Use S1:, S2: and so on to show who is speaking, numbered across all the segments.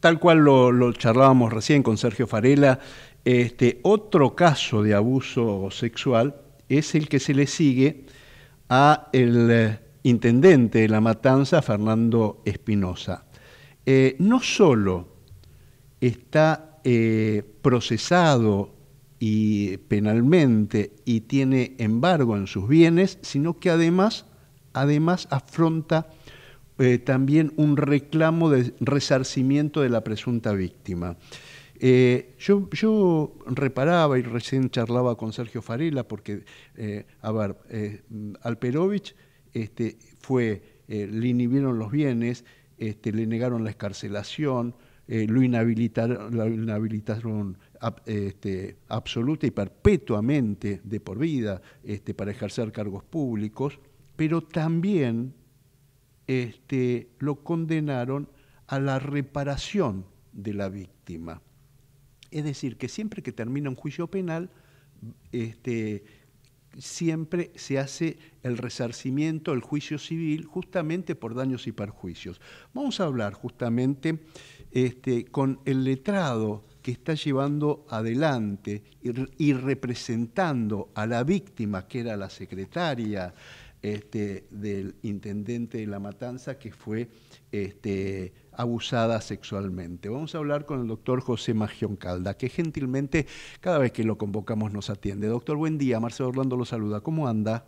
S1: tal cual lo, charlábamos recién con Sergio Farela, este, otro caso de abuso sexual es el que se le sigue a el eh, intendente de la matanza, Fernando Espinosa. Eh, no solo está eh, procesado y penalmente y tiene embargo en sus bienes, sino que además, además afronta eh, también un reclamo de resarcimiento de la presunta víctima. Eh, yo, yo, reparaba y recién charlaba con Sergio Farela porque, eh, a ver, Alperovich este, fue, le inhibieron los bienes, este, le negaron la escarcelación, lo inhabilitaron, este, absoluta y perpetuamente de por vida este, para ejercer cargos públicos, pero también este, lo condenaron a la reparación de la víctima. Es decir, que siempre que termina un juicio penal, este, siempre se hace el resarcimiento, el juicio civil, justamente por daños y perjuicios. Vamos a hablar justamente este, con el letrado que está llevando adelante y representando a la víctima, que era la secretaria este, del intendente de La Matanza que fue este, abusada sexualmente. Vamos a hablar con el doctor José Magión Calda, que gentilmente cada vez que lo convocamos nos atiende. Doctor, buen día. Marcelo Orlando lo saluda. ¿Cómo anda?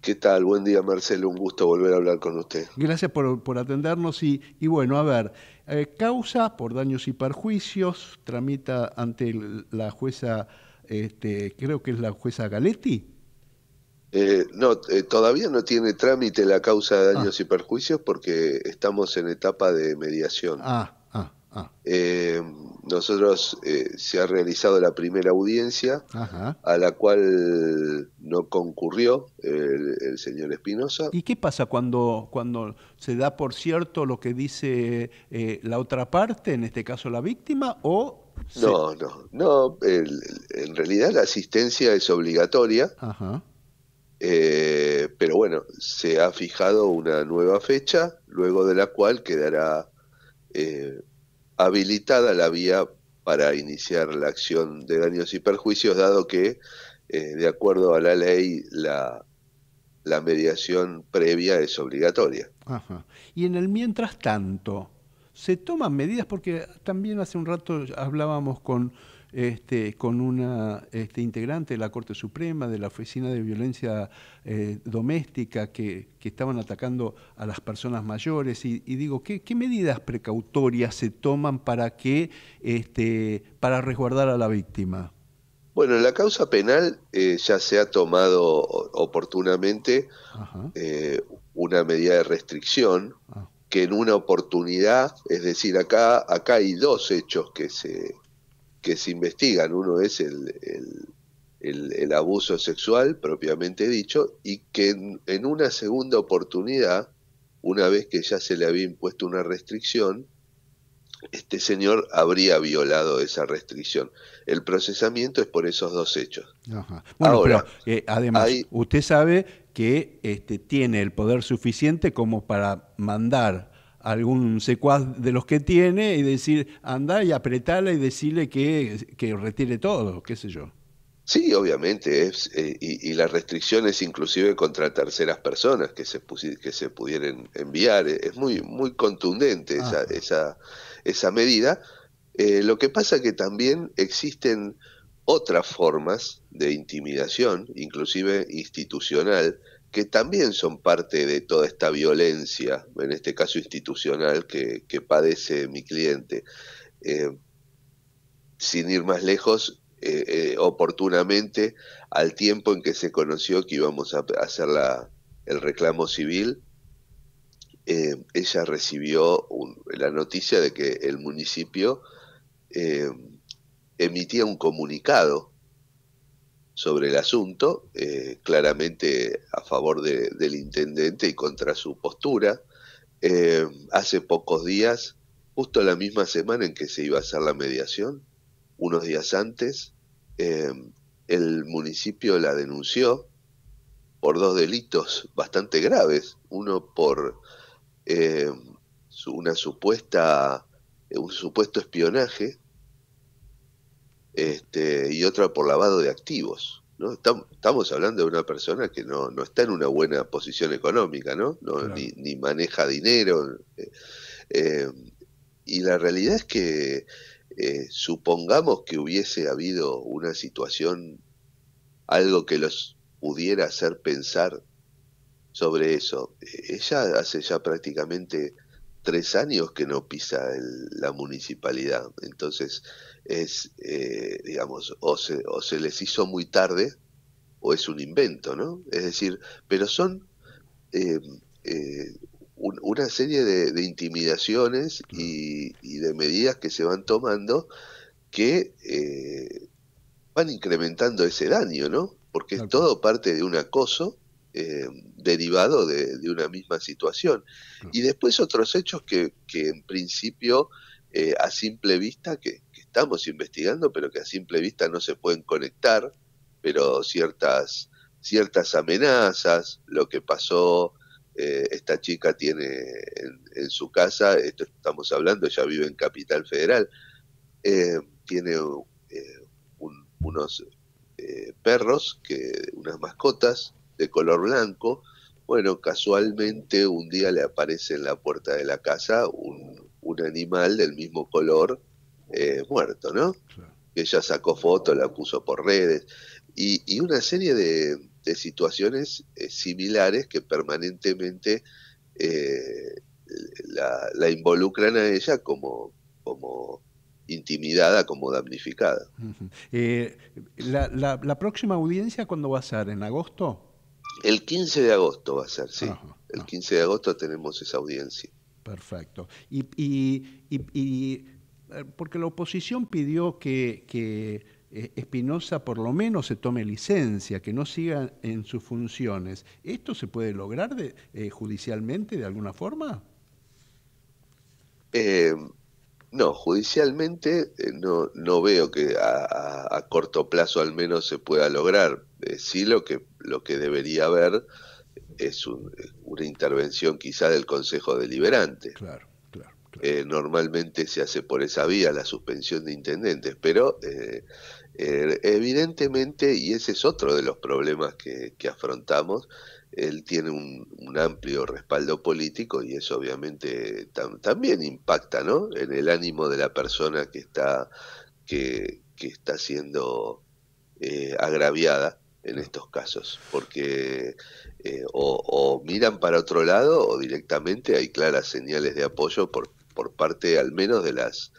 S2: ¿Qué tal? Buen día, Marcelo. Un gusto volver a hablar con usted.
S1: Gracias por, por atendernos. Y, y, bueno, a ver, eh, causa por daños y perjuicios, tramita ante la jueza, este, creo que es la jueza Galetti.
S2: Eh, no, eh, todavía no tiene trámite la causa de daños ah. y perjuicios porque estamos en etapa de mediación.
S1: Ah, ah,
S2: ah. Eh, nosotros se ha realizado la primera audiencia a la cual no concurrió el, señor Espinosa.
S1: ¿Y qué pasa cuando, cuando se da por cierto lo que dice la otra parte, en este caso la víctima, o
S2: no, no, no. en realidad la asistencia es obligatoria. Ajá. Eh, pero bueno, se ha fijado una nueva fecha, luego de la cual quedará eh, habilitada la vía para iniciar la acción de daños y perjuicios, dado que, eh, de acuerdo a la ley, la, la mediación previa es obligatoria.
S1: Y en el mientras tanto, ¿se toman medidas? Porque también hace un rato hablábamos con este, con una este, integrante de la Corte Suprema, de la Oficina de Violencia eh, Doméstica, que, estaban atacando a las personas mayores. Y, digo, ¿qué, medidas precautorias se toman para, que, este, para resguardar a la víctima?
S2: Bueno, en la causa penal eh, ya se ha tomado oportunamente eh, una medida de restricción ah. que en una oportunidad, es decir, acá acá hay dos hechos que se que se investigan. Uno es el, el, abuso sexual, propiamente dicho, y que en, una segunda oportunidad, una vez que ya se le había impuesto una restricción, este señor habría violado esa restricción. El procesamiento es por esos dos hechos.
S1: pero, eh, además, usted sabe que este, tiene el poder suficiente como para mandar algún secuaz de los que tiene y decir, anda y apretala y decirle que, retire todo, qué sé
S2: yo. Sí, obviamente, eh, y, las restricciones inclusive contra terceras personas que se, que se pudieran enviar, eh, es muy, muy contundente esa, ah. esa, esa medida. Eh, lo que pasa que también existen otras formas de intimidación, inclusive institucional, que también son parte de toda esta violencia, en este caso institucional, que, padece mi cliente. Eh, sin ir más lejos, eh, eh, oportunamente, al tiempo en que se conoció que íbamos a hacer el reclamo civil, ella recibió la noticia de que el municipio emitía un comunicado sobre el asunto, eh, claramente a favor del intendente y contra su postura. Eh, hace pocos días, justo la misma semana en que se iba a hacer la mediación, unos días antes, eh, el municipio la denunció por dos delitos bastante graves, uno por una supuesta un supuesto espionaje este, y otra por lavado de activos. ¿no? Estamos hablando de una persona que no, está en una buena posición económica, ¿no? ni, maneja dinero. Eh, eh, y la realidad es que eh, supongamos que hubiese habido una situación, algo que los pudiera hacer pensar sobre eso. Ella hace ya prácticamente tres años que no pisa la municipalidad. Entonces, es, eh, digamos, o se, les hizo muy tarde o es un invento, ¿no? Es decir, pero son eh, eh, una serie de, intimidaciones y, y, de medidas que se van tomando que van incrementando ese daño, ¿no? Porque es todo parte de un acoso eh, derivado de, una misma situación. Y después otros hechos que, que en principio eh, a simple vista, que, estamos investigando, pero que a simple vista no se pueden conectar, pero ciertas, ciertas amenazas, lo que pasó, eh, esta chica tiene en, su casa, esto estamos hablando, ella vive en Capital Federal, tiene unos perros, que, unas mascotas, de color blanco. Bueno, casualmente un día le aparece en la puerta de la casa un, animal del mismo color eh, muerto, ¿no? Que ella sacó foto, la puso por redes. Y, una serie de, situaciones eh, similares que permanentemente eh, la, involucran a ella como, como intimidada, como damnificada.
S1: la, la, próxima audiencia cuándo va a ser? ¿En agosto?
S2: El 15 de agosto va a ser, sí. el 15 de agosto tenemos esa audiencia.
S1: Perfecto. Y, y, y, eh, porque la oposición pidió que, que eh, Espinosa por lo menos se tome licencia, que no siga en sus funciones. ¿Esto se puede lograr de, eh, judicialmente de alguna forma?
S2: Eh, no, judicialmente eh, no, no veo que a, corto plazo al menos se pueda lograr. Eh, sí lo que, lo que debería haber es una intervención quizá del Consejo Deliberante. Claro, claro. Eh, normalmente se hace por esa vía la suspensión de intendentes, pero evidentemente, y ese es otro de los problemas que, que afrontamos, él tiene un, amplio respaldo político y eso obviamente también impacta ¿no? en el ánimo de la persona que está, que, está siendo eh, agraviada en estos casos, porque eh, o, o, miran para otro lado o directamente hay claras señales de apoyo por, por parte al menos de las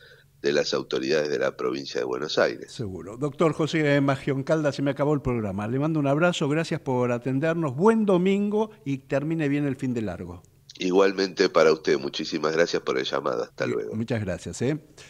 S2: de las autoridades de la provincia de Buenos Aires. Seguro.
S1: Doctor José Magión Calda, se me acabó el programa. Le mando un abrazo, gracias por atendernos. Buen domingo y termine bien el fin de largo.
S2: Igualmente para usted, muchísimas gracias por la llamada. Hasta luego. Muchas
S1: gracias. ¿eh?